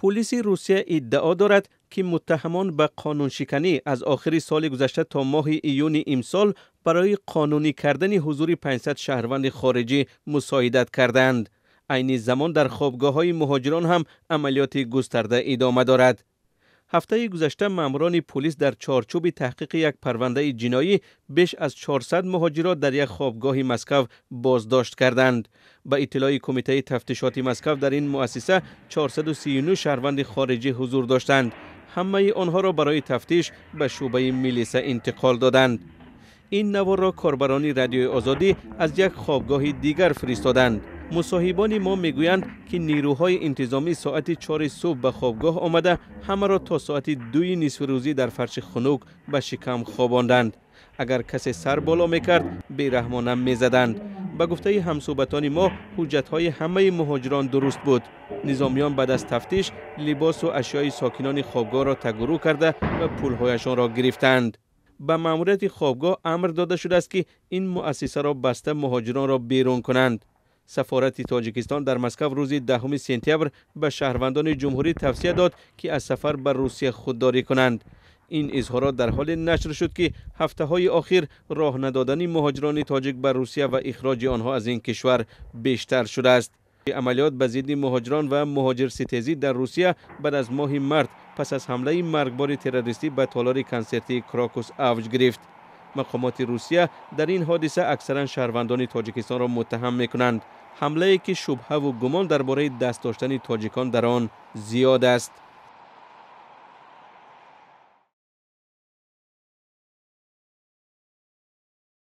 پلیس روسیه ادعا دارد که متهمان به قانون شکنی از آخری سال گذشته تا ماه ایون امسال برای قانونی کردن حضور 500 شهروند خارجی مساعدت کردند. عین زمان در خوابگاه های مهاجران هم عملیات گسترده ادامه دارد. هفته گذشته ماموران پلیس در چارچوب تحقیق یک پرونده جنایی بیش از 400 مهاجر را در یک خوابگاه مسکو بازداشت کردند به اطلاع کمیته تفتیشات مسکو در این مؤسسه 439 شهروند خارجی حضور داشتند همه آنها را برای تفتیش به شعبه میلیسه انتقال دادند این نوار را کاربران رادیو آزادی از یک خوابگاه دیگر فرستادند مصاحبان ما میگویند که نیروهای انتظامی ساعت چهار صبح به خوابگاه آمده همه را تا ساعت دوی نصف روزی در فرش خنوک به شکم خواباندند اگر کسی سر بالا میکرد بیرحمانه میزدند به گفته همصحبتان ما حجت های همه مهاجران درست بود نظامیان بعد از تفتیش لباس و اشیای ساکنان خوابگاه را تگرو کرده و پولهایشان را گرفتند به ماموریت خوابگاه امر داده شده است که این مؤسسه را بسته مهاجران را بیرون کنند سفارت تاجیکستان در مسکو روز دهم سپتامبر به شهروندان جمهوری توصیه داد که از سفر به روسیه خودداری کنند این اظهارات در حال نشر شد که هفته های آخر راه ندادن مهاجران تاجیک به روسیه و اخراج آنها از این کشور بیشتر شده است عملیات به ضد مهاجران و مهاجر ستیزی در روسیه بعد از ماه مرد پس از حمله مرگبار تروریستی به تالار کنسرتی کراکوس اوج گرفت مقامات روسیه در این حادثه اکثرا شهروندان تاجیکستان را متهم می کنند حمله ای که شبهه و گمان درباره دست داشتن تاجیکان در آن زیاد است